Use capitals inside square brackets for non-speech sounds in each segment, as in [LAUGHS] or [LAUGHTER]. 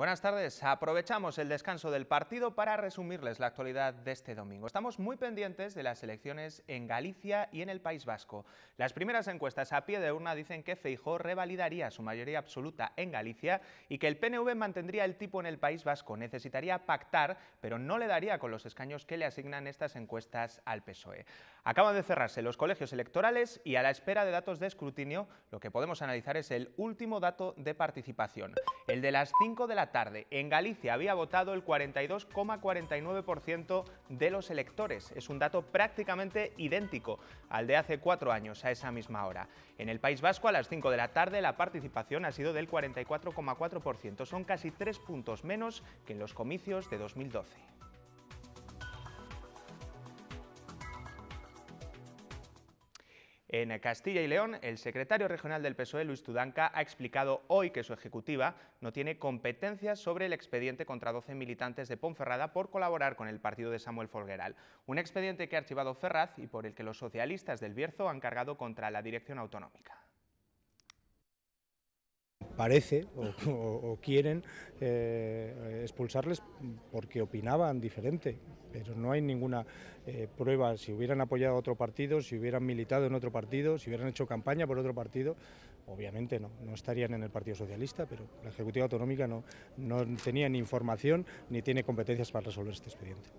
Buenas tardes. Aprovechamos el descanso del partido para resumirles la actualidad de este domingo. Estamos muy pendientes de las elecciones en Galicia y en el País Vasco. Las primeras encuestas a pie de urna dicen que Feijó revalidaría su mayoría absoluta en Galicia y que el PNV mantendría el tipo en el País Vasco. Necesitaría pactar, pero no le daría con los escaños que le asignan estas encuestas al PSOE. Acaban de cerrarse los colegios electorales y a la espera de datos de escrutinio, lo que podemos analizar es el último dato de participación, el de las 5 de la tarde. En Galicia había votado el 42,49% de los electores. Es un dato prácticamente idéntico al de hace cuatro años a esa misma hora. En el País Vasco a las 5 de la tarde la participación ha sido del 44,4%. Son casi tres puntos menos que en los comicios de 2012. En Castilla y León, el secretario regional del PSOE, Luis Tudanca, ha explicado hoy que su ejecutiva no tiene competencias sobre el expediente contra 12 militantes de Ponferrada por colaborar con el partido de Samuel Folgueral, un expediente que ha archivado Ferraz y por el que los socialistas del Bierzo han cargado contra la dirección autonómica parece [LAUGHS] o, quieren eh, expulsarles porque opinaban diferente, pero no hay ninguna eh, prueba. Si hubieran apoyado a otro partido, si hubieran militado en otro partido, si hubieran hecho campaña por otro partido, obviamente no, no estarían en el Partido Socialista, pero la Ejecutiva Autonómica no, no tenía ni información ni tiene competencias para resolver este expediente.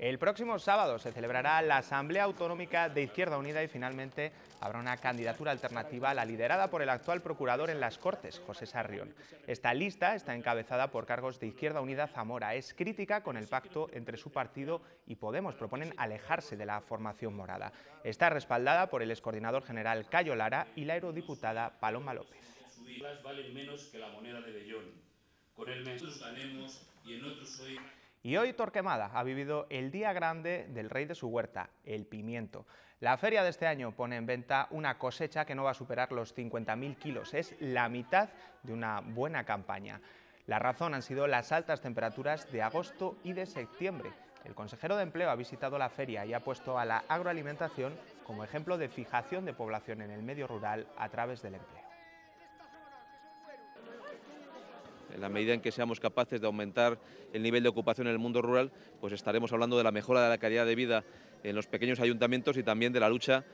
El próximo sábado se celebrará la Asamblea Autonómica de Izquierda Unida y finalmente habrá una candidatura alternativa a la liderada por el actual procurador en las Cortes, José Sarrión. Esta lista está encabezada por cargos de Izquierda Unida Zamora. Es crítica con el pacto entre su partido y Podemos. Proponen alejarse de la formación morada. Está respaldada por el excoordinador general Cayo Lara y la eurodiputada Paloma López. Con y en y hoy Torquemada ha vivido el día grande del rey de su huerta, el pimiento. La feria de este año pone en venta una cosecha que no va a superar los 50.000 kilos, es la mitad de una buena campaña. La razón han sido las altas temperaturas de agosto y de septiembre. El consejero de empleo ha visitado la feria y ha puesto a la agroalimentación como ejemplo de fijación de población en el medio rural a través del empleo. En la medida en que seamos capaces de aumentar el nivel de ocupación en el mundo rural, pues estaremos hablando de la mejora de la calidad de vida en los pequeños ayuntamientos y también de la lucha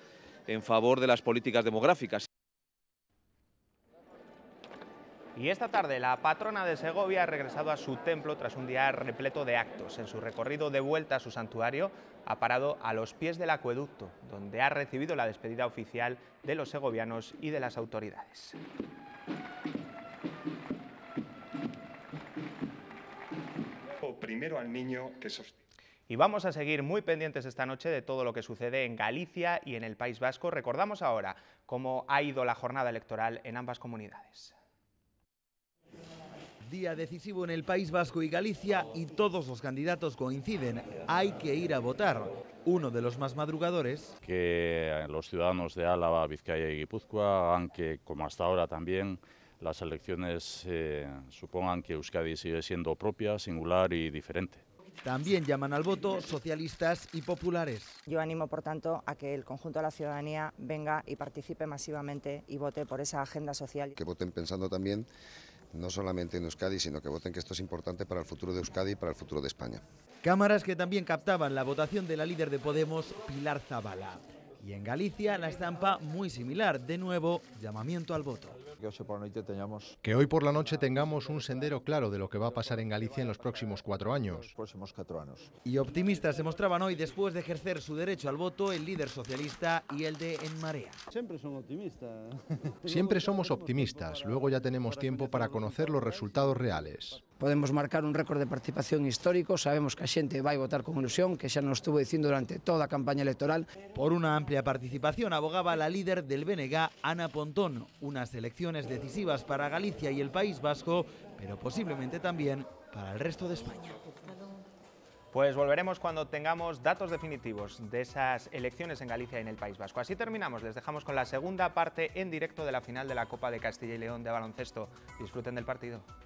en favor de las políticas demográficas. Y esta tarde la patrona de Segovia ha regresado a su templo tras un día repleto de actos. En su recorrido de vuelta a su santuario ha parado a los pies del acueducto, donde ha recibido la despedida oficial de los segovianos y de las autoridades. primero al niño que sostiene. Y vamos a seguir muy pendientes esta noche de todo lo que sucede en Galicia y en el País Vasco. Recordamos ahora cómo ha ido la jornada electoral en ambas comunidades. Día decisivo en el País Vasco y Galicia y todos los candidatos coinciden. Hay que ir a votar. Uno de los más madrugadores. Que los ciudadanos de Álava, Vizcaya y Guipúzcoa aunque como hasta ahora también, las elecciones eh, supongan que Euskadi sigue siendo propia, singular y diferente. También llaman al voto socialistas y populares. Yo animo, por tanto, a que el conjunto de la ciudadanía venga y participe masivamente y vote por esa agenda social. Que voten pensando también no solamente en Euskadi, sino que voten que esto es importante para el futuro de Euskadi y para el futuro de España. Cámaras que también captaban la votación de la líder de Podemos, Pilar Zavala. Y en Galicia la estampa muy similar. De nuevo, llamamiento al voto. Que hoy por la noche tengamos un sendero claro de lo que va a pasar en Galicia en los próximos cuatro años. Y optimistas se mostraban hoy después de ejercer su derecho al voto el líder socialista y el de En Marea. Siempre optimistas. [LAUGHS] Siempre somos optimistas. Luego ya tenemos tiempo para conocer los resultados reales. Podemos marcar un récord de participación histórico. Sabemos que a va a votar con ilusión, que ya nos estuvo diciendo durante toda campaña electoral. Por una amplia participación abogaba la líder del BNG, Ana Pontón, unas elecciones decisivas para Galicia y el País Vasco, pero posiblemente también para el resto de España. Pues volveremos cuando tengamos datos definitivos de esas elecciones en Galicia y en el País Vasco. Así terminamos, les dejamos con la segunda parte en directo de la final de la Copa de Castilla y León de baloncesto. Disfruten del partido.